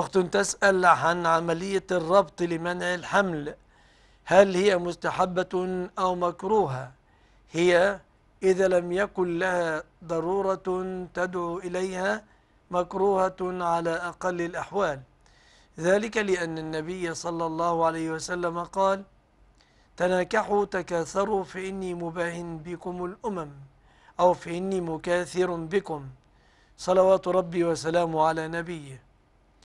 أخت تسأل عن عملية الربط لمنع الحمل هل هي مستحبة أو مكروهة هي إذا لم يكن لها ضرورة تدعو إليها مكروهة على أقل الأحوال ذلك لأن النبي صلى الله عليه وسلم قال تناكحوا تكاثروا فإني مباه بكم الأمم أو فإني مكاثر بكم صلوات ربي وسلامه على نبيه